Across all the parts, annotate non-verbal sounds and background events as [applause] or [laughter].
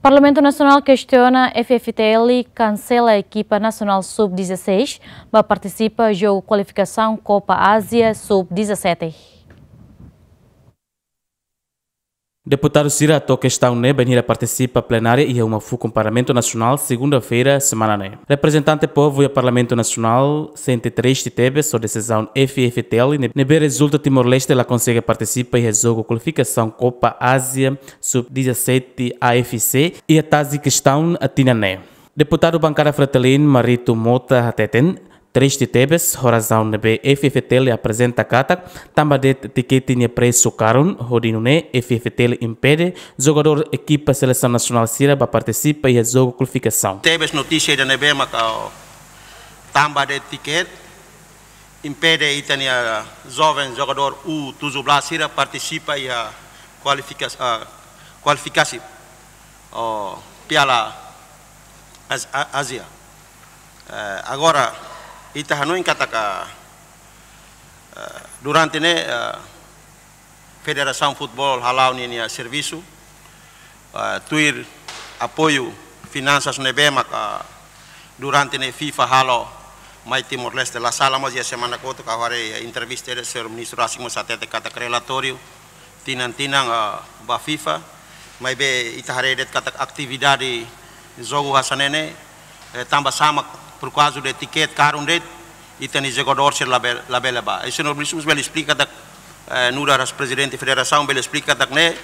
Parlamento Nacional questiona FFTL cancela a equipa nacional sub-16, mas participa jogo qualificação Copa Ásia sub-17. Deputado Cira toca questão né, banheira participa plenária e é uma fu com Parlamento Nacional segunda-feira semana né. Representante povo e Parlamento Nacional 103 de teve sua decisão FFTL ne, ne resulta Timor-Leste ela consegue participar e resolve qualificação Copa Ásia Sub-17 AFC e a tase questão a né Deputado Bancada Fratelin Marito Mota Hateten Triste tebes, horazão nebe FFTL apresenta kata, tamba de tiquete ne preço carun, rodinune, FFTL impede, jogador equipa seleção nacional sira para participa e a é jogo qualificação. Tebes notícia de nebe macao, tamba de tiquete, impede e tania jovem jogador u tuzu sira participa e a qualificação, a qualificação, oh, Ásia. É, agora, ita kataka uh, durante ne uh, halau ni nia servisu uh, tuir apoio finanças ne bema ka durante ne FIFA halo mai Timor Leste la sala mas ia ya semana koto ka hare entrevista ya de ser ministro Asimo satete kata relatorio tinan tinang uh, eh, ba FIFA mai be ita hare det kata atividade jogo hasanene eh, tambah sama por causa da etiqueta caro red e tem jogador ser label bela ba Esse senhor precisamos bel explica da eh, nura ras presidente da federação bel explica da né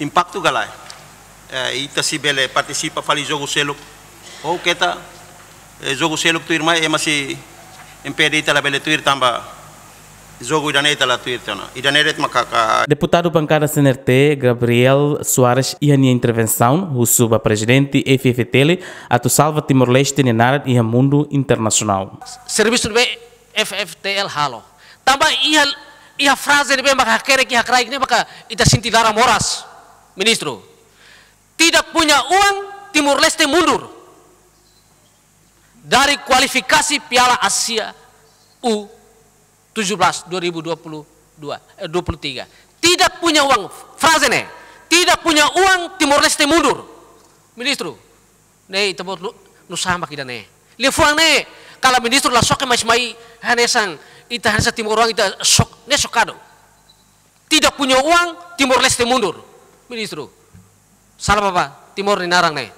impacto galai eh, e ta tá si bel eh, participa fali jogo selo ou que ta tá, eh, jogo selo tu irmã e eh, mas se impede ita label tu ir tamba jogo Iraneta lá tuirtana. macaca. Deputado bancada CNRT, Gabriel Soares e a minha intervenção, o suba-presidente FFTL, a tu salva Timor-Leste, Nenara e a mundo internacional. Serviço do FFTL halo. Também ia, ia frase de bem macaqueira que ia craig nem e da cintilar moras, ministro. Tidak punha um Timor-Leste mundur dari kualifikasi Piala Asia U 17 2022 eh, 23. Tidak punya uang Frazene, tidak punya uang Timor Leste mundur. Ministro, lu Timor nusama kita nih Lefuang nih kalau ministro langsung sok mas mai hanesang itu hanesa Timor uang ita sok nih sokado. Tidak punya uang Timor Leste mundur. Ministro, salah apa? Timor ini narang nih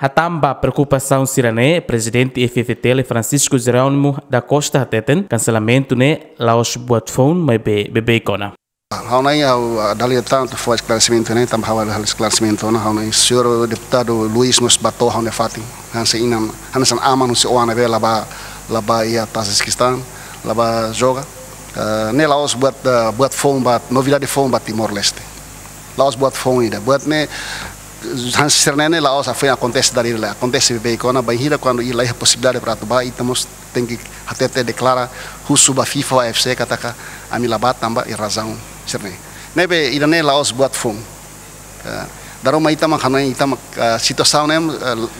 hatamba preocupação sira né presidente FFTL Francisco Jerônimo da Costa teten cancelamento né laos buat phone mai be bebe kona Raunai ao dalia e tanto foi esclarecimento né tam hawal hal esclarecimento na raunai senhor deputado Luis nos batou raunai fati hanse inam hansan amanu se oana be laba laba ia tasiskistan, laba joga uh, ne laos buat eh, buat phone bat novidade phone bat Timor Leste laos buat phone ida buat ne han sernene la osa foi acontece dari lá acontece quando a bahira quando lá é possibilidade para tuba e então, temos tem que até até declara husu ba FIFA AFC kataka amilaba tamba e razão serne lá os laos buat ah, Dar uma itama kana né, itama ah, situação né,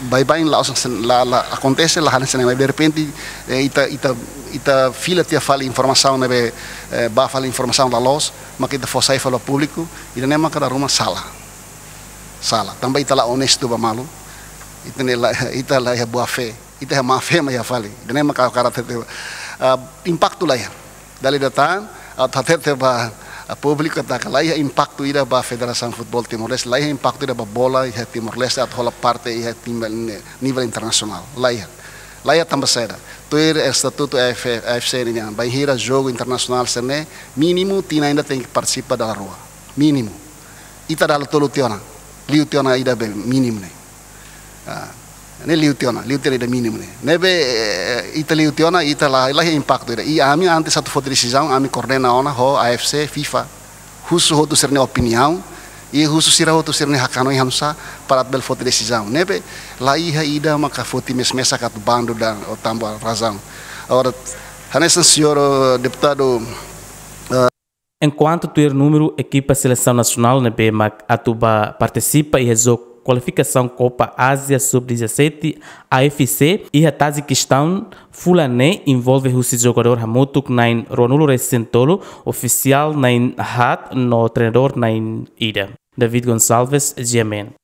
bye bye laos la la acontece la han serne de repente eh, ita ita ita fila tia fala informação né nebe eh, ba fala informação mas que makita fosai fala público né, mas makada uma sala sala tamba itala itu ba lah itu [laughs] lah ya boa fé ita ya má fé mas ya fale dene ma cara tete tu lah ya datang atau ah, at hatete ba ah, público ta kala ya impacto ida ba Federação Futebol Timor Leste lá ya impacto ida bola ya Timor Leste at hola parte ya nível nível internasional lá ya lá ya tamba sera ter estatuto AFC ini vai hira jogo internasional sene minimum tina ainda tem que dalam ruang rua itu adalah dala tolu tiona ida ಇಡಬೇ minim ne liutiona liutira da mínimo né nebe ita liutiona ita la ela é impacto ida i ami mim antes a tua decisão a mim ona ho AFC FIFA husu ho tu ser ne opinião i husu sira ho tu ser ne hakano hamsa para bel foto decisão nebe la iha ida maka foti mes mesa kat bandu dan o tambo razão ora hanesan senhor deputado Enquanto ter número, equipa seleção nacional na né, BMAC Atuba participa e resolve qualificação Copa Ásia Sub-17 AFC e a Tazikistão Fulané envolve o jogador Hamutuk na Ronulo Recentolo, oficial na Hat, no treinador na Ida. David Gonçalves, GMN.